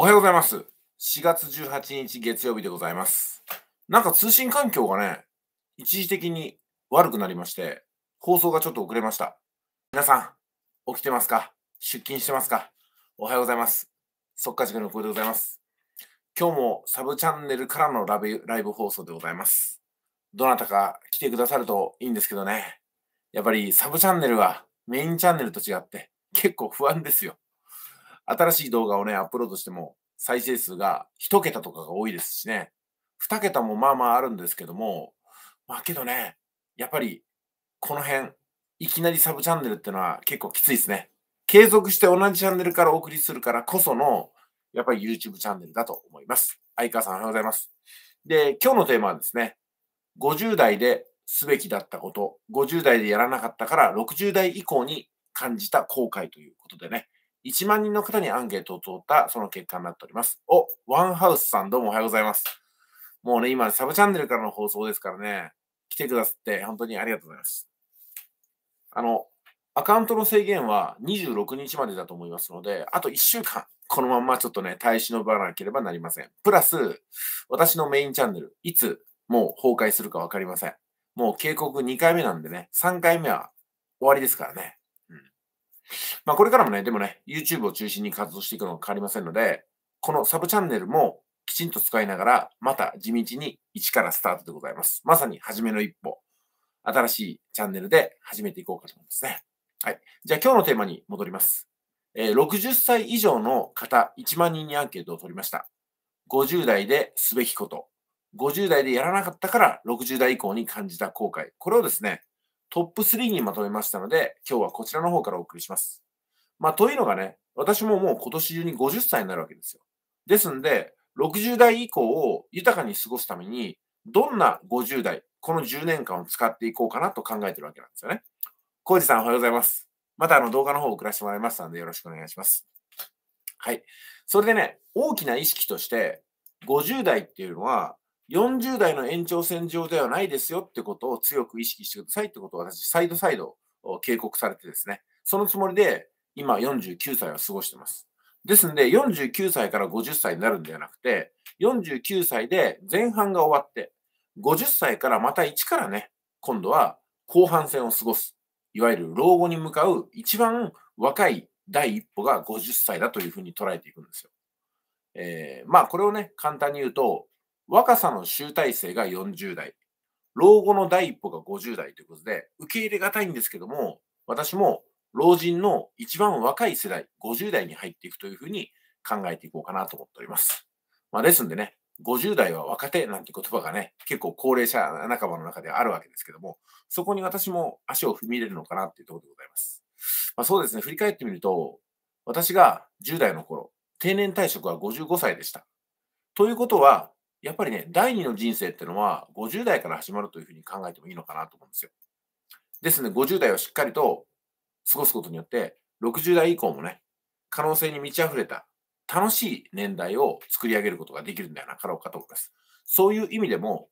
おはようございます。4月18日月曜日でございます。なんか通信環境がね、一時的に悪くなりまして、放送がちょっと遅れました。皆さん、起きてますか出勤してますかおはようございます。そっか時間の声でございます。今日もサブチャンネルからのライブ放送でございます。どなたか来てくださるといいんですけどね。やっぱりサブチャンネルはメインチャンネルと違って結構不安ですよ。新しい動画をね、アップロードしても再生数が1桁とかが多いですしね、2桁もまあまああるんですけども、まあけどね、やっぱりこの辺、いきなりサブチャンネルってのは結構きついですね。継続して同じチャンネルからお送りするからこその、やっぱり YouTube チャンネルだと思います。相川さんおはようございます。で、今日のテーマはですね、50代ですべきだったこと、50代でやらなかったから60代以降に感じた後悔ということでね、1万人の方にアンケートを取ったその結果になっております。お、ワンハウスさんどうもおはようございます。もうね、今サブチャンネルからの放送ですからね、来てくださって本当にありがとうございます。あの、アカウントの制限は26日までだと思いますので、あと1週間、このままちょっとね、耐え忍ばなければなりません。プラス、私のメインチャンネル、いつもう崩壊するかわかりません。もう警告2回目なんでね、3回目は終わりですからね。まあ、これからもね、でもね、YouTube を中心に活動していくのは変わりませんので、このサブチャンネルもきちんと使いながら、また地道に一からスタートでございます。まさに初めの一歩。新しいチャンネルで始めていこうかと思いますね。はい。じゃあ今日のテーマに戻ります。えー、60歳以上の方1万人にアンケートを取りました。50代ですべきこと。50代でやらなかったから60代以降に感じた後悔。これをですね、トップ3にまとめましたので、今日はこちらの方からお送りします。まあ、というのがね、私ももう今年中に50歳になるわけですよ。ですんで、60代以降を豊かに過ごすために、どんな50代、この10年間を使っていこうかなと考えてるわけなんですよね。コージさんおはようございます。またあの動画の方を送らせてもらいましたのでよろしくお願いします。はい。それでね、大きな意識として、50代っていうのは、40代の延長線上ではないですよってことを強く意識してくださいってことを私、サイドサイド警告されてですね、そのつもりで今49歳は過ごしてます。ですので、49歳から50歳になるんではなくて、49歳で前半が終わって、50歳からまた一からね、今度は後半戦を過ごす。いわゆる老後に向かう一番若い第一歩が50歳だというふうに捉えていくんですよ。えー、まあこれをね、簡単に言うと、若さの集大成が40代、老後の第一歩が50代ということで、受け入れがたいんですけども、私も老人の一番若い世代、50代に入っていくというふうに考えていこうかなと思っております。まあ、ですんでね、50代は若手なんて言葉がね、結構高齢者仲間の中であるわけですけども、そこに私も足を踏み入れるのかなっていうところでございます。まあ、そうですね、振り返ってみると、私が10代の頃、定年退職は55歳でした。ということは、やっぱりね、第二の人生ってのは、50代から始まるというふうに考えてもいいのかなと思うんですよ。ですので、50代をしっかりと過ごすことによって、60代以降もね、可能性に満ち溢れた楽しい年代を作り上げることができるんではなかろうかと思います。そういう意味でも、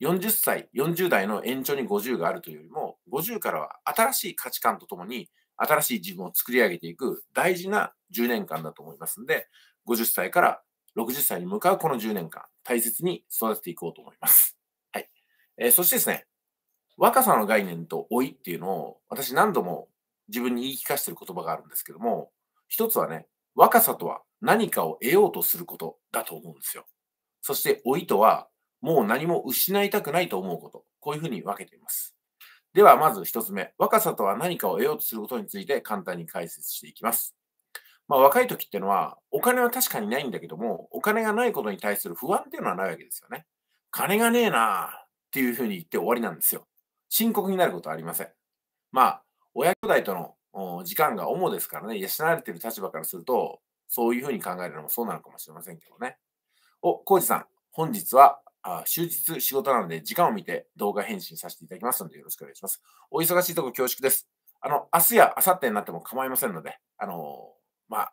40歳、40代の延長に50があるというよりも、50からは新しい価値観とともに、新しい自分を作り上げていく大事な10年間だと思いますので、50歳から60歳に向かうこの10年間、大切に育てていこうと思います。はい。えー、そしてですね、若さの概念と老いっていうのを、私何度も自分に言い聞かせてる言葉があるんですけども、一つはね、若さとは何かを得ようとすることだと思うんですよ。そして老いとは、もう何も失いたくないと思うこと。こういうふうに分けています。では、まず一つ目。若さとは何かを得ようとすることについて簡単に解説していきます。まあ、若い時っていうのは、お金は確かにないんだけども、お金がないことに対する不安っていうのはないわけですよね。金がねえなっていうふうに言って終わりなんですよ。深刻になることはありません。まあ、親兄弟との時間が主ですからね、養われてる立場からすると、そういうふうに考えるのもそうなのかもしれませんけどね。お、コウジさん、本日はあ終日仕事なので、時間を見て動画返信させていただきますので、よろしくお願いします。お忙しいとこ恐縮です。あの、明日や明後日になっても構いませんので、あのーまあ、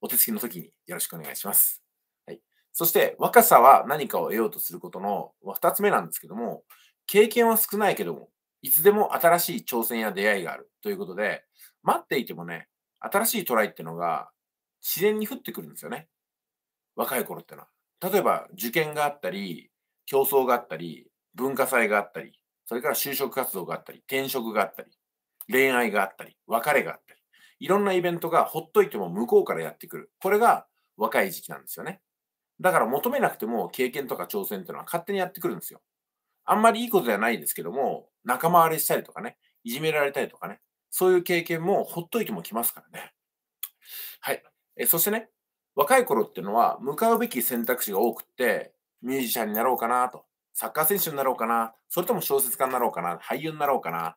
お手つきの時によろしくお願いします。はい。そして、若さは何かを得ようとすることの2つ目なんですけども、経験は少ないけども、いつでも新しい挑戦や出会いがあるということで、待っていてもね、新しいトライってのが自然に降ってくるんですよね。若い頃ってのは。例えば、受験があったり、競争があったり、文化祭があったり、それから就職活動があったり、転職があったり、恋愛があったり、別れがあったり。いろんなイベントがほっといても向こうからやってくる。これが若い時期なんですよね。だから求めなくても経験とか挑戦っていうのは勝手にやってくるんですよ。あんまりいいことではないですけども、仲間割れしたりとかね、いじめられたりとかね、そういう経験もほっといてもきますからね。はい。えそしてね、若い頃っていうのは向かうべき選択肢が多くって、ミュージシャンになろうかなと、サッカー選手になろうかな、それとも小説家になろうかな、俳優になろうかな、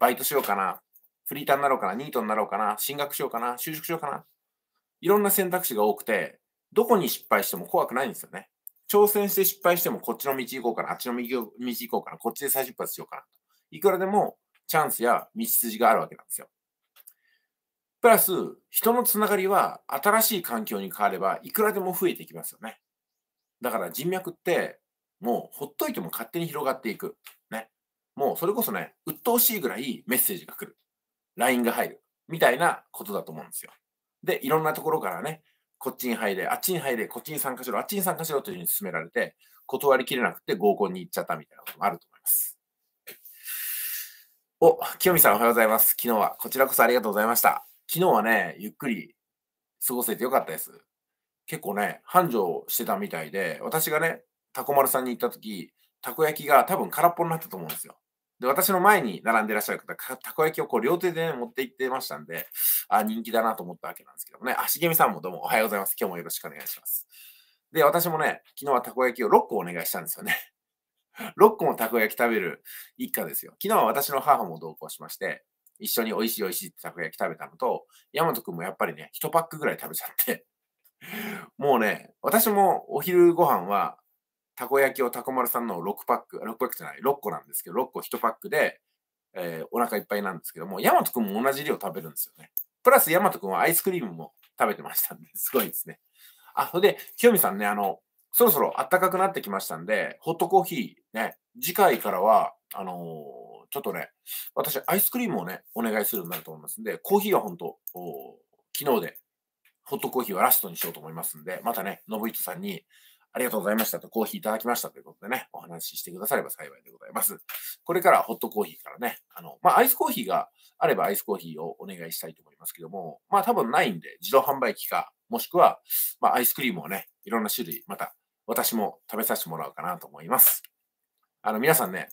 バイトしようかな、フリーターになろうかな、ニートになろうかな、進学しようかな、就職しようかな。いろんな選択肢が多くて、どこに失敗しても怖くないんですよね。挑戦して失敗しても、こっちの道行こうかな、あっちの道行こうかな、こっちで再出発しようかな。いくらでもチャンスや道筋があるわけなんですよ。プラス、人のつながりは新しい環境に変われば、いくらでも増えていきますよね。だから人脈って、もうほっといても勝手に広がっていく。ね。もうそれこそね、鬱陶しいぐらいメッセージが来る。LINE が入る。みたいなことだと思うんですよ。で、いろんなところからね、こっちに入れ、あっちに入れ、こっちに参加しろ、あっちに参加しろというふうに勧められて、断りきれなくて合コンに行っちゃったみたいなこともあると思います。お、清美さんおはようございます。昨日は、こちらこそありがとうございました。昨日はね、ゆっくり過ごせてよかったです。結構ね、繁盛してたみたいで、私がね、タコ丸さんに行った時、たこ焼きが多分空っぽになったと思うんですよ。で、私の前に並んでらっしゃる方、たこ焼きをこう両手で、ね、持って行ってましたんで、あ、人気だなと思ったわけなんですけどもね。あ、しげみさんもどうもおはようございます。今日もよろしくお願いします。で、私もね、昨日はたこ焼きを6個お願いしたんですよね。6 個もたこ焼き食べる一家ですよ。昨日は私の母も同行しまして、一緒に美味しい美味しいってたこ焼き食べたのと、大和くんもやっぱりね、1パックぐらい食べちゃって、もうね、私もお昼ご飯はたこ焼きをたこまるさんの6パック、6パックじゃない、6個なんですけど、6個1パックで、えー、お腹いっぱいなんですけども、ヤマト君も同じ量食べるんですよね。プラスヤマト君はアイスクリームも食べてましたんで、すごいですね。あ、それで、清美さんね、あの、そろそろ暖かくなってきましたんで、ホットコーヒーね、次回からは、あのー、ちょっとね、私、アイスクリームをね、お願いするようになると思いますんで、コーヒーは本当、昨日で、ホットコーヒーはラストにしようと思いますんで、またね、信人さんに、ありがとうございましたと、コーヒーいただきましたということでね、お話ししてくだされば幸いでございます。これからホットコーヒーからね、あの、まあ、アイスコーヒーがあればアイスコーヒーをお願いしたいと思いますけども、まあ、多分ないんで、自動販売機か、もしくは、まあ、アイスクリームをね、いろんな種類、また、私も食べさせてもらおうかなと思います。あの、皆さんね、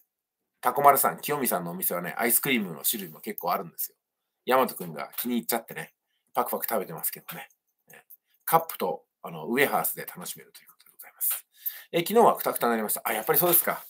タコ丸さん、清美さんのお店はね、アイスクリームの種類も結構あるんですよ。ヤマトんが気に入っちゃってね、パクパク食べてますけどね。カップとあのウエハースで楽しめるというえ昨日はくたくたになりました。あ、やっぱりそうですか。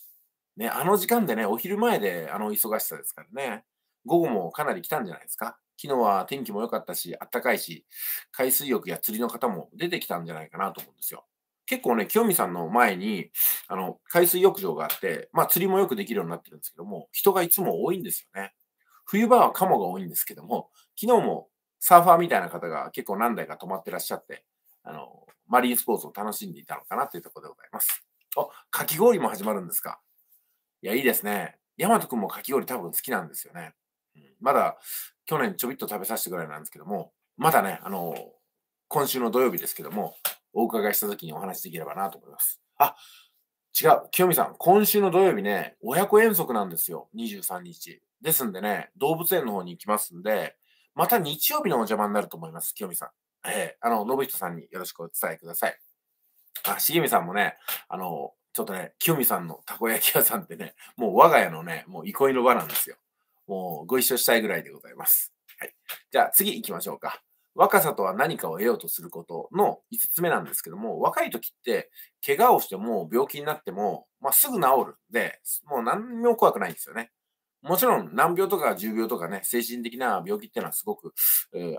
ね、あの時間でね、お昼前であの忙しさですからね、午後もかなり来たんじゃないですか。昨日は天気も良かったし、暖かいし、海水浴や釣りの方も出てきたんじゃないかなと思うんですよ。結構ね、清美さんの前に、あの、海水浴場があって、まあ釣りもよくできるようになってるんですけども、人がいつも多いんですよね。冬場はカモが多いんですけども、昨日もサーファーみたいな方が結構何台か泊まってらっしゃって、あの、マリンスポーツを楽しんでいたのかなというところでございます。あ、かき氷も始まるんですか。いや、いいですね。ヤマト君もかき氷多分好きなんですよね。うん、まだ、去年ちょびっと食べさせてぐらいなんですけども、まだね、あの、今週の土曜日ですけども、お伺いした時にお話できればなと思います。あ、違う。清美さん、今週の土曜日ね、親子遠足なんですよ。23日。ですんでね、動物園の方に行きますんで、また日曜日のお邪魔になると思います、清美さん。えー、あの、信人さんによろしくお伝えください。あ、しげみさんもね、あの、ちょっとね、きよみさんのたこ焼き屋さんってね、もう我が家のね、もう憩いの場なんですよ。もうご一緒したいぐらいでございます。はい。じゃあ次行きましょうか。若さとは何かを得ようとすることの5つ目なんですけども、若い時って、怪我をしても病気になっても、まあ、すぐ治るんで、もう何にも怖くないんですよね。もちろん難病とか重病とかね、精神的な病気っていうのはすごく、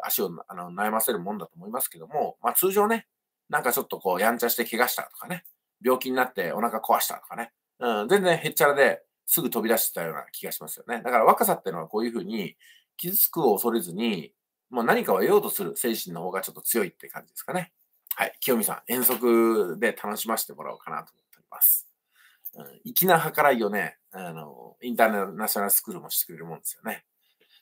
足をあの悩ませるもんだと思いますけども、まあ通常ね、なんかちょっとこう、やんちゃして怪我したとかね、病気になってお腹壊したとかね、うん、全然へっちゃらですぐ飛び出してたような気がしますよね。だから若さっていうのはこういうふうに、傷つくを恐れずに、もう何かを得ようとする精神の方がちょっと強いって感じですかね。はい。清美さん、遠足で楽しませてもらおうかなと思っております。うん、粋な計らいをね、あの、インターナショナルスクールもしてくれるもんですよね。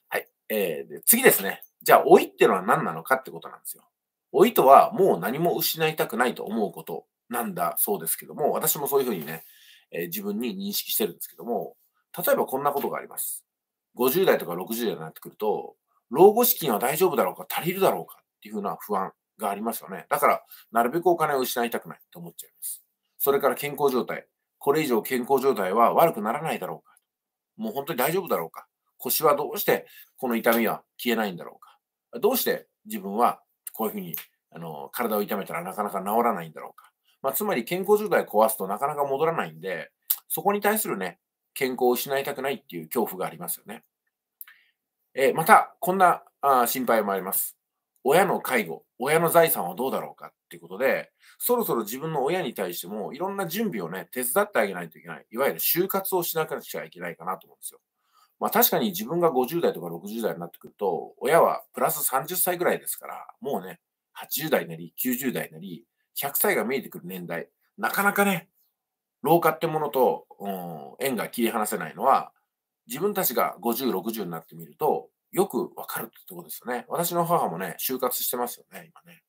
はい。えー、で次ですね。じゃあ、老いってのは何なのかってことなんですよ。老いとはもう何も失いたくないと思うことなんだそうですけども、私もそういうふうにね、えー、自分に認識してるんですけども、例えばこんなことがあります。50代とか60代になってくると、老後資金は大丈夫だろうか、足りるだろうかっていうふうな不安がありますよね。だから、なるべくお金を失いたくないと思っちゃいます。それから健康状態。これ以上健康状態は悪くならないだろうか。もう本当に大丈夫だろうか。腰はどうしてこの痛みは消えないんだろうか。どうして自分はこういうふうにあの体を痛めたらなかなか治らないんだろうか。まあ、つまり健康状態を壊すとなかなか戻らないんで、そこに対するね、健康を失いたくないっていう恐怖がありますよね。えまた、こんなあ心配もあります。親の介護親の財産はどうだろうかっていうことで、そろそろ自分の親に対してもいろんな準備をね、手伝ってあげないといけない。いわゆる就活をしなくちゃいけないかなと思うんですよ。まあ確かに自分が50代とか60代になってくると、親はプラス30歳ぐらいですから、もうね、80代なり、90代なり、100歳が見えてくる年代、なかなかね、老化ってものと、うん、縁が切り離せないのは、自分たちが50、60になってみると、よくわかるってとこですよね。私の母もね、就活してますよね、今ね。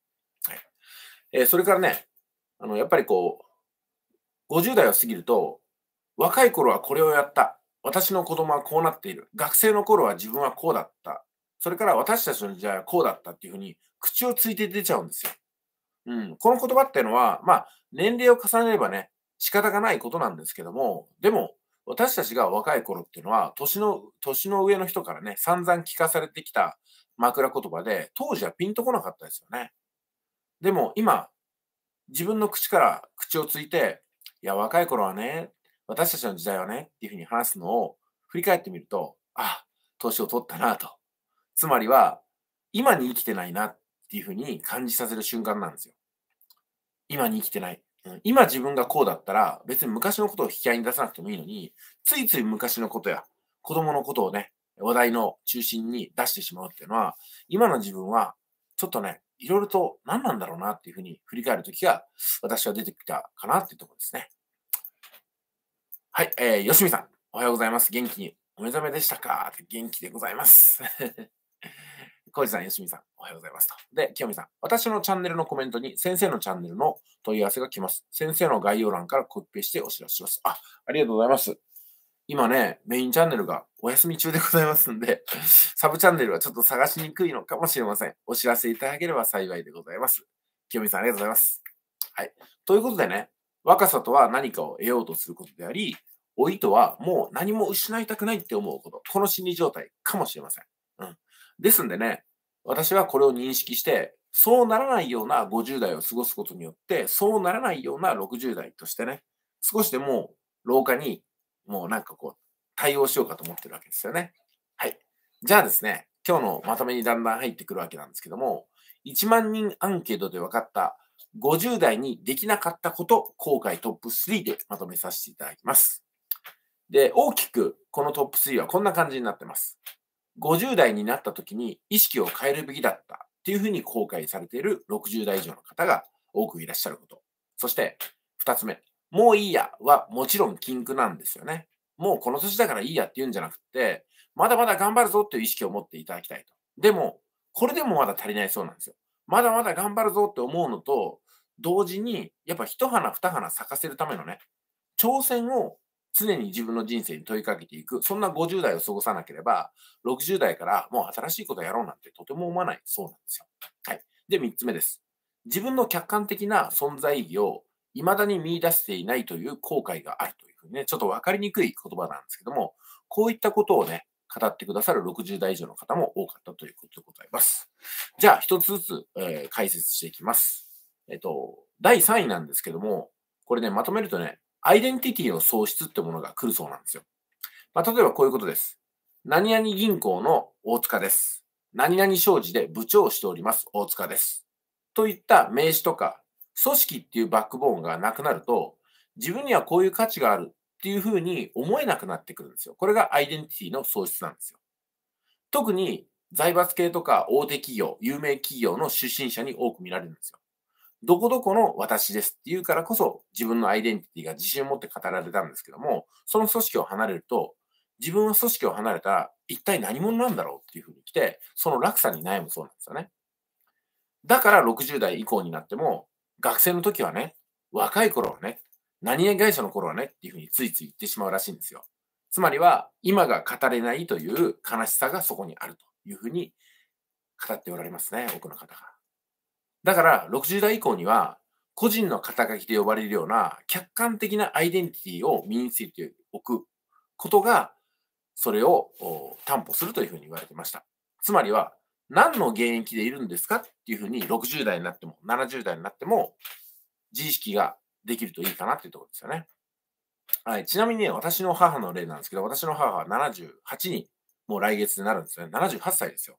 はい。えー、それからね、あの、やっぱりこう、50代を過ぎると、若い頃はこれをやった。私の子供はこうなっている。学生の頃は自分はこうだった。それから私たちの時代はこうだったっていうふうに、口をついて出ちゃうんですよ。うん。この言葉っていうのは、まあ、年齢を重ねればね、仕方がないことなんですけども、でも、私たちが若い頃っていうのは、年の、年の上の人からね、散々聞かされてきた枕言葉で、当時はピンとこなかったですよね。でも今、自分の口から口をついて、いや、若い頃はね、私たちの時代はね、っていうふうに話すのを振り返ってみると、あ、年を取ったなと。つまりは、今に生きてないなっていうふうに感じさせる瞬間なんですよ。今に生きてない。今自分がこうだったら、別に昔のことを引き合いに出さなくてもいいのに、ついつい昔のことや子供のことをね、話題の中心に出してしまうっていうのは、今の自分は、ちょっとね、いろいろと何なんだろうなっていうふうに振り返るときが、私は出てきたかなっていうところですね。はい、えー、よしみさん、おはようございます。元気にお目覚めでしたか元気でございます。小路さん、よしみさん、おはようございますと。で、清美さん、私のチャンネルのコメントに先生のチャンネルの問い合わせが来ます。先生の概要欄からコピペしてお知らせします。あ、ありがとうございます。今ね、メインチャンネルがお休み中でございますんで、サブチャンネルはちょっと探しにくいのかもしれません。お知らせいただければ幸いでございます。清美さん、ありがとうございます。はい。ということでね、若さとは何かを得ようとすることであり、老いとはもう何も失いたくないって思うこと。この心理状態かもしれません。うん。ですんでね、私はこれを認識して、そうならないような50代を過ごすことによって、そうならないような60代としてね、少しでも老化にもうなんかこう対応しようかと思ってるわけですよね。はい。じゃあですね、今日のまとめにだんだん入ってくるわけなんですけども、1万人アンケートで分かった50代にできなかったこと、後悔トップ3でまとめさせていただきます。で、大きくこのトップ3はこんな感じになってます。50代になった時に意識を変えるべきだったっていうふうに後悔されている60代以上の方が多くいらっしゃること。そして2つ目、もういいやはもちろん禁句なんですよね。もうこの年だからいいやっていうんじゃなくて、まだまだ頑張るぞっていう意識を持っていただきたいと。でも、これでもまだ足りないそうなんですよ。まだまだ頑張るぞって思うのと、同時に、やっぱ一花二花咲かせるためのね、挑戦を常に自分の人生に問いかけていく、そんな50代を過ごさなければ、60代からもう新しいことやろうなんてとても思わないそうなんですよ。はい。で、3つ目です。自分の客観的な存在意義を未だに見出していないという後悔があるというふうにね、ちょっと分かりにくい言葉なんですけども、こういったことをね、語ってくださる60代以上の方も多かったということでございます。じゃあ、一つずつ、えー、解説していきます。えっと、第3位なんですけども、これね、まとめるとね、アイデンティティの喪失ってものが来るそうなんですよ。まあ、例えばこういうことです。何々銀行の大塚です。何々商事で部長をしております。大塚です。といった名詞とか、組織っていうバックボーンがなくなると、自分にはこういう価値があるっていうふうに思えなくなってくるんですよ。これがアイデンティティの喪失なんですよ。特に財閥系とか大手企業、有名企業の出身者に多く見られるんですよ。どこどこの私ですっていうからこそ、自分のアイデンティティが自信を持って語られたんですけども、その組織を離れると、自分は組織を離れたら一体何者なんだろうっていうふうに来て、その落差に悩むそうなんですよね。だから60代以降になっても、学生の時はね、若い頃はね、何々会社の頃はねっていうふうについつい言ってしまうらしいんですよ。つまりは、今が語れないという悲しさがそこにあるというふうに語っておられますね、多くの方が。だから60代以降には個人の肩書きで呼ばれるような客観的なアイデンティティを身についておくことがそれを担保するというふうに言われてました。つまりは何の現役でいるんですかっていうふうに60代になっても70代になっても自意識ができるといいかなっていうところですよね。はい、ちなみに、ね、私の母の例なんですけど、私の母は78人、もう来月になるんですよね。78歳ですよ。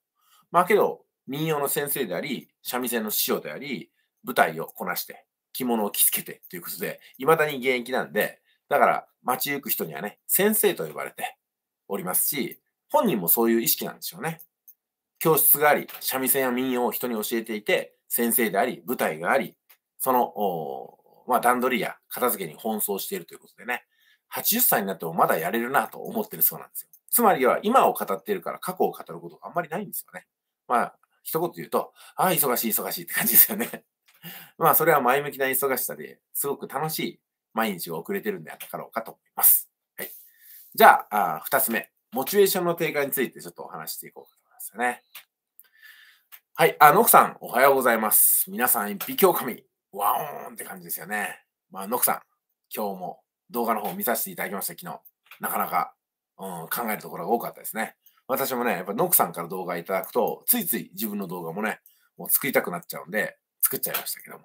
まあけど、民謡の先生であり、三味線の師匠であり、舞台をこなして、着物を着付けてということで、未だに現役なんで、だから街行く人にはね、先生と呼ばれておりますし、本人もそういう意識なんでしょうね。教室があり、三味線や民謡を人に教えていて、先生であり、舞台があり、その、まあ、段取りや片付けに奔走しているということでね、80歳になってもまだやれるなと思ってるそうなんですよ。つまりは今を語っているから過去を語ることがあんまりないんですよね。まあ、一言言うと、ああ、忙しい、忙しいって感じですよね。まあ、それは前向きな忙しさですごく楽しい毎日を送れてるんであったろうかと思います。はい。じゃあ、二つ目。モチベーションの低下についてちょっとお話していこうと思いますね。はい。あ、ノクさん、おはようございます。皆さん、一匹狼。ワオーンって感じですよね。まあ、ノクさん、今日も動画の方見させていただきました、昨日。なかなか、うん、考えるところが多かったですね。私もね、やっぱノクさんから動画いただくと、ついつい自分の動画もね、もう作りたくなっちゃうんで、作っちゃいましたけども。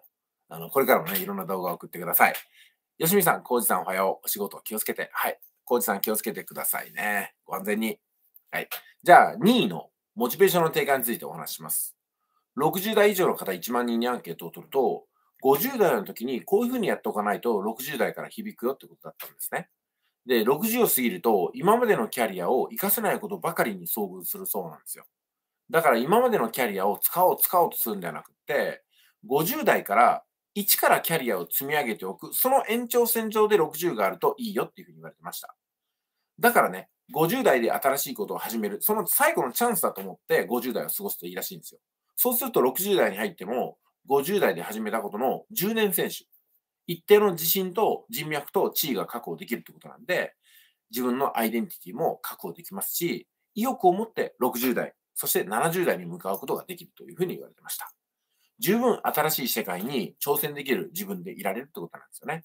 あの、これからもね、いろんな動画を送ってください。よしみさん、こうじさんおはよう。お仕事気をつけて。はい。こうじさん気をつけてくださいね。ご安全に。はい。じゃあ、2位のモチベーションの低下についてお話します。60代以上の方1万人にアンケートを取ると、50代の時にこういうふうにやっておかないと60代から響くよってことだったんですね。で、60を過ぎると、今までのキャリアを活かせないことばかりに遭遇するそうなんですよ。だから今までのキャリアを使おう、使おうとするんじゃなくて、50代から1からキャリアを積み上げておく、その延長線上で60があるといいよっていうふうに言われてました。だからね、50代で新しいことを始める、その最後のチャンスだと思って50代を過ごすといいらしいんですよ。そうすると60代に入っても、50代で始めたことの10年選手、一定の自信と人脈と地位が確保できるってことなんで、自分のアイデンティティも確保できますし、意欲を持って60代、そして70代に向かうことができるというふうに言われてました。十分新しい世界に挑戦できる自分でいられるってことなんですよね。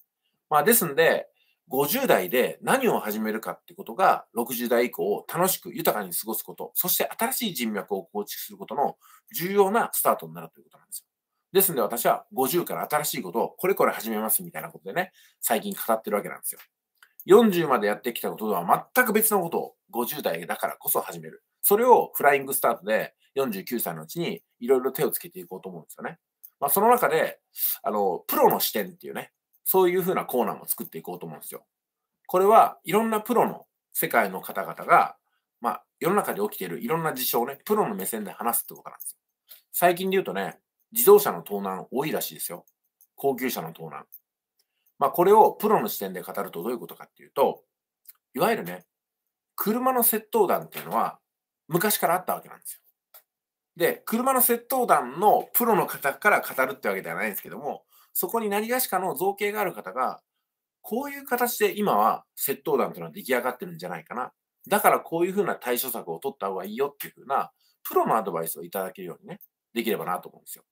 まあですんで、50代で何を始めるかってことが、60代以降楽しく豊かに過ごすこと、そして新しい人脈を構築することの重要なスタートになるということなんですよ。ですので私は50から新しいことをこれこれ始めますみたいなことでね、最近語ってるわけなんですよ。40までやってきたこととは全く別のことを50代だからこそ始める。それをフライングスタートで49歳のうちにいろいろ手をつけていこうと思うんですよね。まあ、その中で、あの、プロの視点っていうね、そういうふうなコーナーも作っていこうと思うんですよ。これはいろんなプロの世界の方々が、まあ、世の中で起きているいろんな事象をね、プロの目線で話すってことなんですよ。最近で言うとね、自動車の盗難多いらしいですよ。高級車の盗難。まあ、これをプロの視点で語るとどういうことかっていうと、いわゆるね、車の窃盗団っていうのは昔からあったわけなんですよ。で、車の窃盗団のプロの方から語るってわけではないんですけども、そこに何がしかの造形がある方が、こういう形で今は窃盗団というのは出来上がってるんじゃないかな。だからこういうふうな対処策を取った方がいいよっていうふうな、プロのアドバイスをいただけるようにね、できればなと思うんですよ。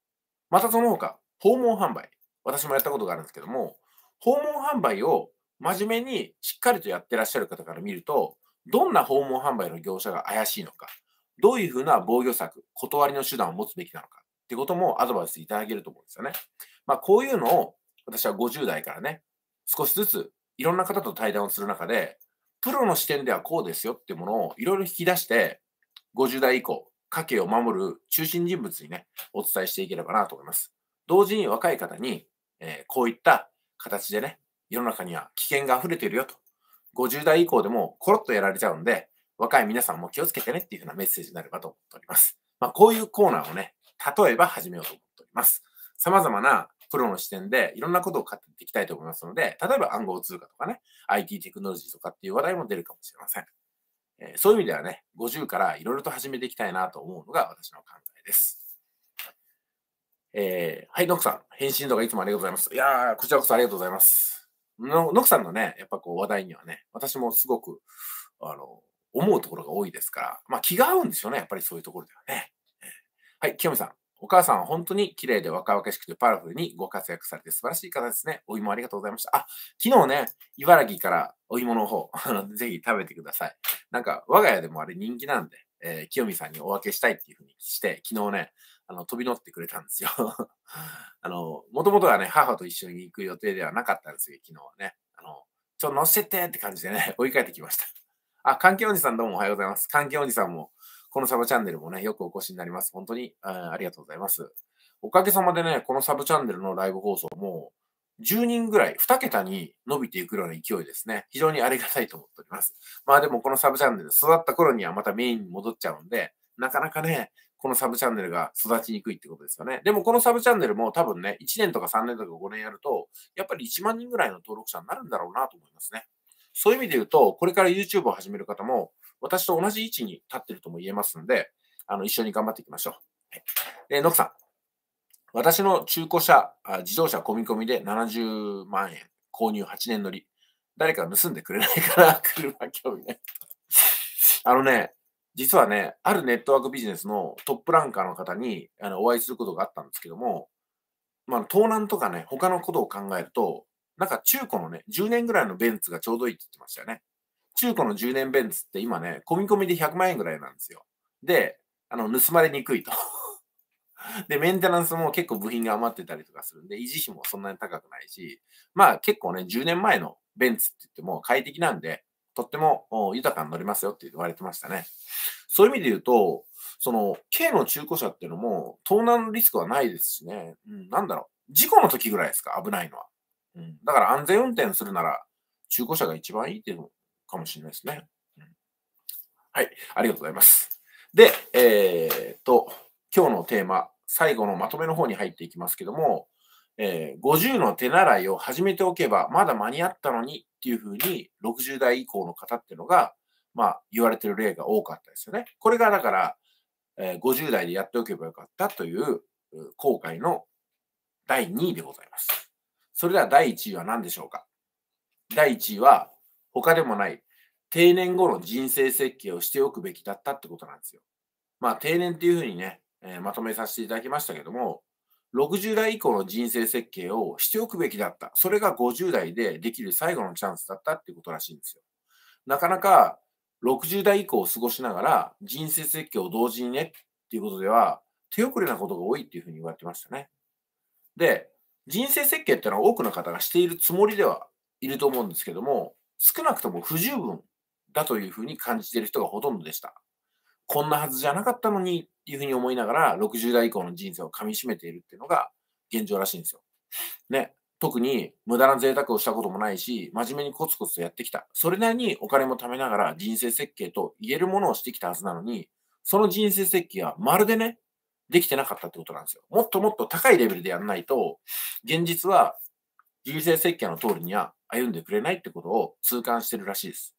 またその他、訪問販売。私もやったことがあるんですけども、訪問販売を真面目にしっかりとやってらっしゃる方から見ると、どんな訪問販売の業者が怪しいのか、どういうふうな防御策、断りの手段を持つべきなのか、ってこともアドバイスいただけると思うんですよね。まあ、こういうのを私は50代からね、少しずついろんな方と対談をする中で、プロの視点ではこうですよっていうものをいろいろ引き出して、50代以降、家計を守る中心人物にね、お伝えしていければなと思います。同時に若い方に、えー、こういった形でね、世の中には危険が溢れているよと。50代以降でもコロッとやられちゃうんで、若い皆さんも気をつけてねっていうふうなメッセージになればと思っております。まあ、こういうコーナーをね、例えば始めようと思っております。様々なプロの視点でいろんなことを語っていきたいと思いますので、例えば暗号通貨とかね、IT テクノロジーとかっていう話題も出るかもしれません。えそういう意味ではね、50からいろいろと始めていきたいなと思うのが私の考えです。えー、はい、ノクさん。返信動画いつもありがとうございます。いやー、こちらこそありがとうございます。ノクさんのね、やっぱこう話題にはね、私もすごく、あの、思うところが多いですから、まあ気が合うんですよね、やっぱりそういうところではね。はい、清美さん。お母さんは本当に綺麗で若々しくてパワフルにご活躍されて素晴らしい方ですね。お芋ありがとうございました。あ、昨日ね、茨城からお芋の方、ぜひ食べてください。なんか、我が家でもあれ人気なんで、えー、清美さんにお分けしたいっていうふうにして、昨日ね、あの、飛び乗ってくれたんですよ。あの、もともとはね、母と一緒に行く予定ではなかったんですよ、昨日はね。あの、ちょ、乗せてって感じでね、追いかけてきました。あ、関係おじさんどうもおはようございます。関係おじさんも、このサブチャンネルもね、よくお越しになります。本当にありがとうございます。おかげさまでね、このサブチャンネルのライブ放送も、10人ぐらい、2桁に伸びていくような勢いですね。非常にありがたいと思っております。まあでもこのサブチャンネル育った頃にはまたメインに戻っちゃうんで、なかなかね、このサブチャンネルが育ちにくいってことですよね。でもこのサブチャンネルも多分ね、1年とか3年とか5年やると、やっぱり1万人ぐらいの登録者になるんだろうなと思いますね。そういう意味で言うと、これから YouTube を始める方も、私と同じ位置に立ってるとも言えますんで、あの、一緒に頑張っていきましょう。えノクさん。私の中古車、自動車込み込みで70万円、購入8年乗り。誰か盗んでくれないから、車興味ない。あのね、実はね、あるネットワークビジネスのトップランカーの方にあのお会いすることがあったんですけども、まあ、盗難とかね、他のことを考えると、なんか中古のね、10年ぐらいのベンツがちょうどいいって言ってましたよね。中古の10年ベンツって今ね、込み込みで100万円ぐらいなんですよ。で、あの、盗まれにくいと。で、メンテナンスも結構部品が余ってたりとかするんで、維持費もそんなに高くないし、まあ結構ね、10年前のベンツって言っても快適なんで、とっても豊かに乗れますよって言われてましたね。そういう意味で言うと、その、軽の中古車っていうのも、盗難のリスクはないですしね、うん、なんだろう、事故の時ぐらいですか、危ないのは。うん、だから安全運転するなら、中古車が一番いいっていうかもしれないですね。うん、はい、ありがとうございます。で、えー、っと、今日のテーマ、最後のまとめの方に入っていきますけども、えー、50の手習いを始めておけば、まだ間に合ったのにっていうふうに、60代以降の方っていうのが、まあ、言われてる例が多かったですよね。これがだから、えー、50代でやっておけばよかったという後悔の第2位でございます。それでは第1位は何でしょうか第1位は、他でもない定年後の人生設計をしておくべきだったってことなんですよ。まあ定年っていうふうにね、えー、まとめさせていただきましたけども、60代以降の人生設計をしておくべきだった。それが50代でできる最後のチャンスだったってことらしいんですよ。なかなか60代以降を過ごしながら人生設計を同時にねっていうことでは手遅れなことが多いっていうふうに言われてましたね。で、人生設計ってのは多くの方がしているつもりではいると思うんですけども、少なくとも不十分だというふうに感じている人がほとんどでした。こんなはずじゃなかったのにっていうふうに思いながら、60代以降の人生を噛みしめているっていうのが現状らしいんですよ。ね。特に無駄な贅沢をしたこともないし、真面目にコツコツとやってきた。それなりにお金も貯めながら人生設計と言えるものをしてきたはずなのに、その人生設計はまるでね、できてなかったってことなんですよ。もっともっと高いレベルでやんないと、現実は人生設計の通りには歩んでくれないってことを痛感してるらしいです。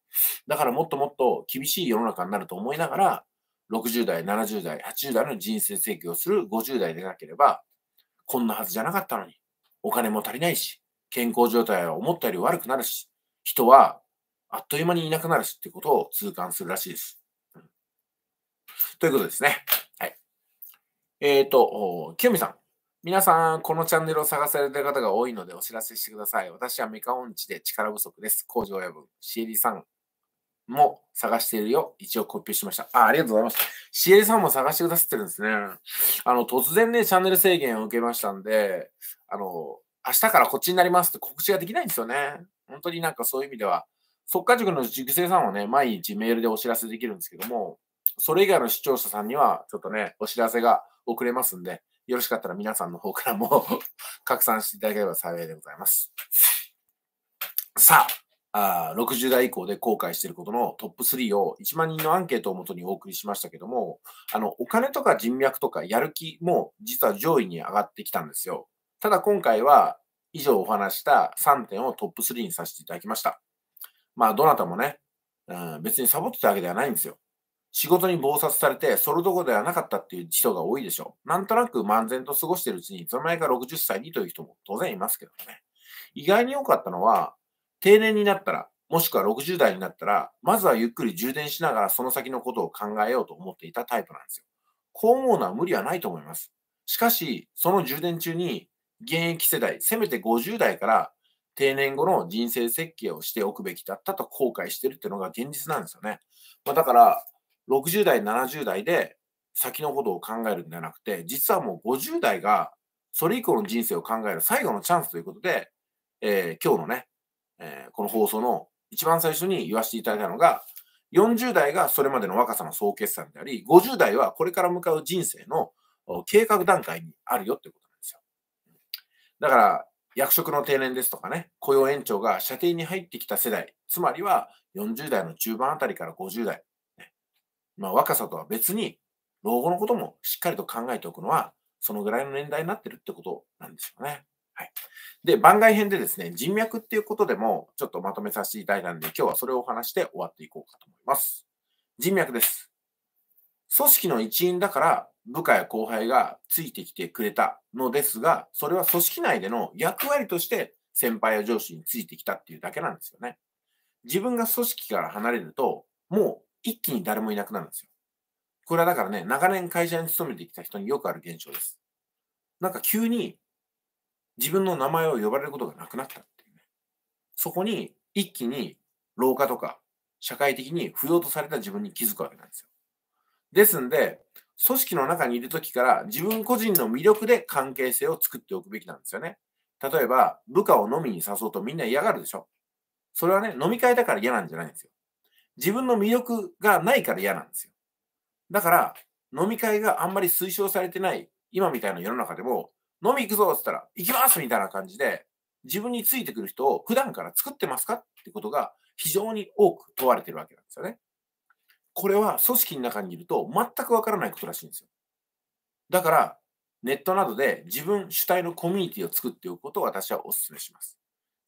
だからもっともっと厳しい世の中になると思いながら、60代、70代、80代の人生請求をする50代でなければ、こんなはずじゃなかったのに、お金も足りないし、健康状態は思ったより悪くなるし、人はあっという間にいなくなるしってことを痛感するらしいです。うん、ということですね。はい。えっ、ー、と、清みさん。皆さん、このチャンネルを探されてる方が多いのでお知らせしてください。私はメカンチで力不足です。工場親分、シエリさんも探しているよ。一応コピーしました。あありがとうございます。シエリさんも探してくださってるんですね。あの、突然ね、チャンネル制限を受けましたんで、あの、明日からこっちになりますって告知ができないんですよね。本当になんかそういう意味では、っか塾の塾生さんはね、毎日メールでお知らせできるんですけども、それ以外の視聴者さんには、ちょっとね、お知らせが遅れますんで、よろしかったら皆さんの方からも 拡散していただければ幸いでございます。さあ、あ60代以降で後悔していることのトップ3を1万人のアンケートをもとにお送りしましたけども、あの、お金とか人脈とかやる気も実は上位に上がってきたんですよ。ただ今回は以上お話した3点をトップ3にさせていただきました。まあ、どなたもね、うん、別にサボってたわけではないんですよ。仕事に忙殺されて、それどころではなかったっていう人が多いでしょう。なんとなく漫然と過ごしてるうちに、その前が60歳にという人も当然いますけどね。意外に多かったのは、定年になったら、もしくは60代になったら、まずはゆっくり充電しながらその先のことを考えようと思っていたタイプなんですよ。こう思うのは無理はないと思います。しかし、その充電中に現役世代、せめて50代から定年後の人生設計をしておくべきだったと後悔してるっていうのが現実なんですよね。まあ、だから、60代、70代で先のことを考えるんじゃなくて、実はもう50代がそれ以降の人生を考える最後のチャンスということで、えー、今日のね、えー、この放送の一番最初に言わせていただいたのが、40代がそれまでの若さの総決算であり、50代はこれから向かう人生の計画段階にあるよってことなんですよ。だから、役職の定年ですとかね、雇用延長が射程に入ってきた世代、つまりは40代の中盤あたりから50代、まあ、若さとは別に、老後のこともしっかりと考えておくのは、そのぐらいの年代になってるってことなんですよね。はい。で、番外編でですね、人脈っていうことでも、ちょっとまとめさせていただいたんで、今日はそれをお話して終わっていこうかと思います。人脈です。組織の一員だから部下や後輩がついてきてくれたのですが、それは組織内での役割として先輩や上司についてきたっていうだけなんですよね。自分が組織から離れると、もう一気に誰もいなくなるんですよ。これはだからね、長年会社に勤めてきた人によくある現象です。なんか急に自分の名前を呼ばれることがなくなったっていうね。そこに一気に老化とか社会的に不要とされた自分に気づくわけなんですよ。ですんで、組織の中にいる時から自分個人の魅力で関係性を作っておくべきなんですよね。例えば、部下を飲みに誘うとみんな嫌がるでしょ。それはね、飲み会だから嫌なんじゃないんですよ。自分の魅力がないから嫌なんですよ。だから、飲み会があんまり推奨されてない、今みたいな世の中でも、飲み行くぞっつったら、行きますみたいな感じで、自分についてくる人を普段から作ってますかってことが非常に多く問われてるわけなんですよね。これは組織の中にいると全くわからないことらしいんですよ。だから、ネットなどで自分主体のコミュニティを作っておくことを私はお勧めします。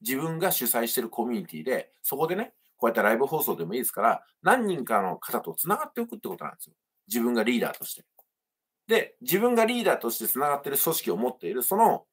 自分が主催しているコミュニティで、そこでね、こうやってライブ放送でもいいですから、何人かの方と繋がっておくってことなんですよ。自分がリーダーとして。で、自分がリーダーとして繋がってる組織を持っている、その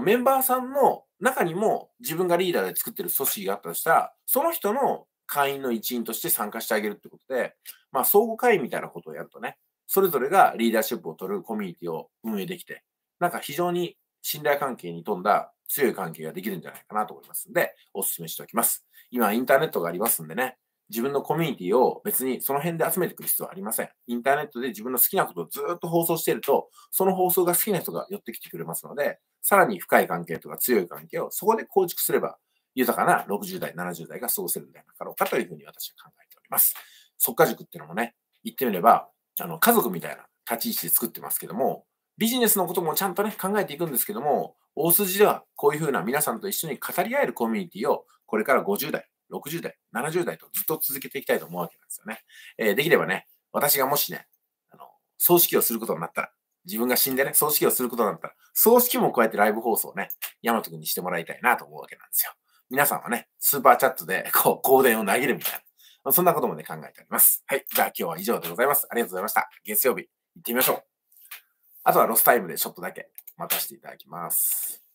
メンバーさんの中にも自分がリーダーで作ってる組織があったとしたら、その人の会員の一員として参加してあげるってことで、まあ、相互会員みたいなことをやるとね、それぞれがリーダーシップを取るコミュニティを運営できて、なんか非常に信頼関係に富んだ強い関係ができるんじゃないかなと思いますので、お勧めしておきます。今インターネットがありますんでね、自分のコミュニティを別にその辺で集めてくる必要はありません。インターネットで自分の好きなことをずっと放送していると、その放送が好きな人が寄ってきてくれますので、さらに深い関係とか強い関係をそこで構築すれば、豊かな60代、70代が過ごせるんではなかろうかというふうに私は考えております。即家塾っていうのもね、言ってみれば、あの、家族みたいな立ち位置で作ってますけども、ビジネスのこともちゃんとね、考えていくんですけども、大筋ではこういうふうな皆さんと一緒に語り合えるコミュニティをこれから50代、60代、70代とずっと続けていきたいと思うわけなんですよね。えー、できればね、私がもしね、あの、葬式をすることになったら、自分が死んでね、葬式をすることになったら、葬式もこうやってライブ放送をね、ヤマト君にしてもらいたいなと思うわけなんですよ。皆さんはね、スーパーチャットで、こう、香典を投げるみたいな。そんなこともね、考えております。はい。じゃあ今日は以上でございます。ありがとうございました。月曜日、行ってみましょう。あとはロスタイムでちょっとだけ待たせていただきます。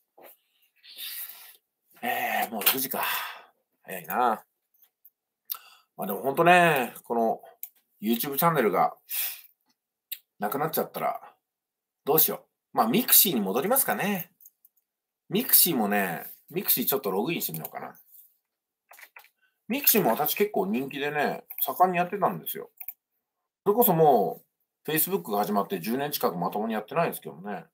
えー、もう6時か。早いな。まあでも本当ね、この YouTube チャンネルがなくなっちゃったら、どうしよう。まあ、ミクシーに戻りますかね。ミクシーもね、ミクシーちょっとログインしてみようかな。ミクシーも私結構人気でね、盛んにやってたんですよ。それこそもう、Facebook が始まって10年近くまともにやってないですけどね。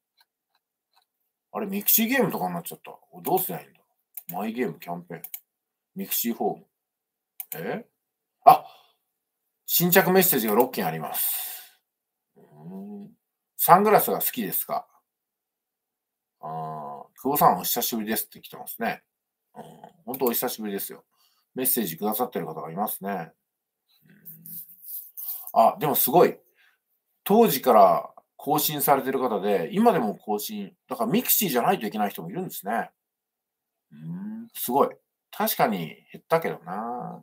あれ、ミクシーゲームとかになっちゃった。どうすりゃいいんだマイゲームキャンペーン。ミクシーホーム。えあ新着メッセージが6件あります。うんサングラスが好きですかあ久保さんお久しぶりですって来てますね。うん、本当お久しぶりですよ。メッセージくださってる方がいますね。あ、でもすごい。当時から更新されてる方で、今でも更新。だからミクシーじゃないといけない人もいるんですね。うん、すごい。確かに減ったけどな。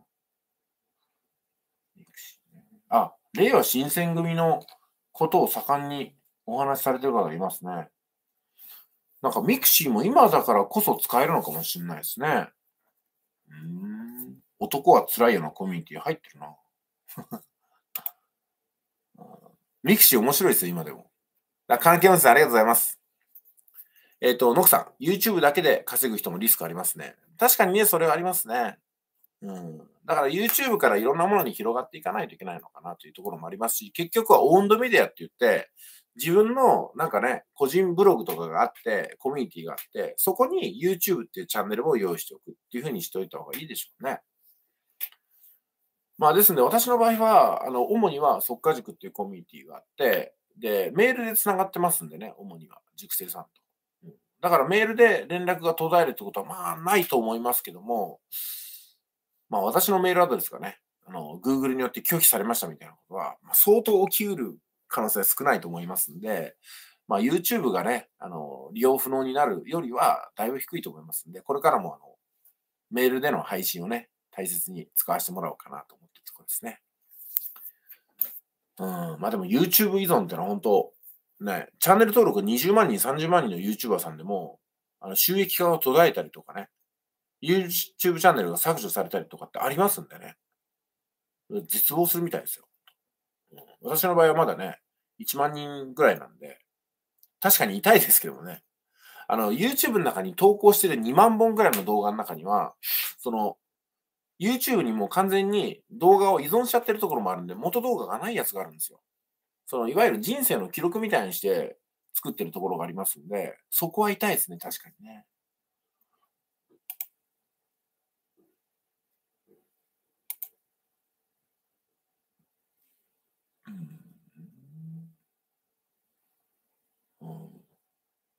あ、令和新選組のことを盛んにお話しされてる方がいますね。なんかミクシーも今だからこそ使えるのかもしれないですね。うん。男は辛いようなコミュニティ入ってるな。ミクシー面白いですよ、今でも。関係音声ありがとうございます。えっ、ー、と、ノクさん、YouTube だけで稼ぐ人もリスクありますね。確かにね、それはありますね。うん。だから YouTube からいろんなものに広がっていかないといけないのかなというところもありますし、結局はオウンドメディアって言って、自分のなんかね、個人ブログとかがあって、コミュニティがあって、そこに YouTube っていうチャンネルを用意しておくっていうふうにしておいた方がいいでしょうね。まあですので、私の場合は、あの、主には即家塾っていうコミュニティがあって、で、メールで繋がってますんでね、主には、塾生さんと。だからメールで連絡が途絶えるってことは、まあ、ないと思いますけども、まあ、私のメールアドレスがね、あの、Google によって拒否されましたみたいなことは、まあ、相当起きうる可能性は少ないと思いますんで、まあ、YouTube がね、あの、利用不能になるよりは、だいぶ低いと思いますんで、これからも、あの、メールでの配信をね、大切に使わせてもらおうかなと思ってるところですね。うん、まあでも YouTube 依存ってのは本当、ね、チャンネル登録20万人、30万人の YouTuber さんでも、あの収益化が途絶えたりとかね、YouTube チャンネルが削除されたりとかってありますんでね、絶望するみたいですよ。私の場合はまだね、1万人ぐらいなんで、確かに痛いですけどもね、あの、YouTube の中に投稿してる2万本ぐらいの動画の中には、その、YouTube にも完全に動画を依存しちゃってるところもあるんで、元動画がないやつがあるんですよ。そのいわゆる人生の記録みたいにして作ってるところがありますんで、そこは痛いですね、確かにね。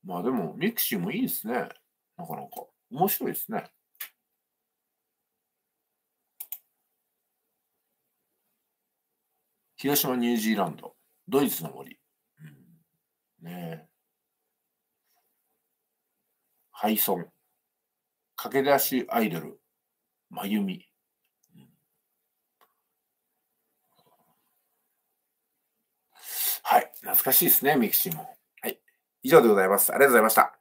まあでも、ミクシーもいいですね。なかなか。面白いですね。広島、ニュージーランド。ドイツの森。うん、ねハイソン。駆け出しアイドル。真由美。はい。懐かしいですね、ミキシーも。はい。以上でございます。ありがとうございました。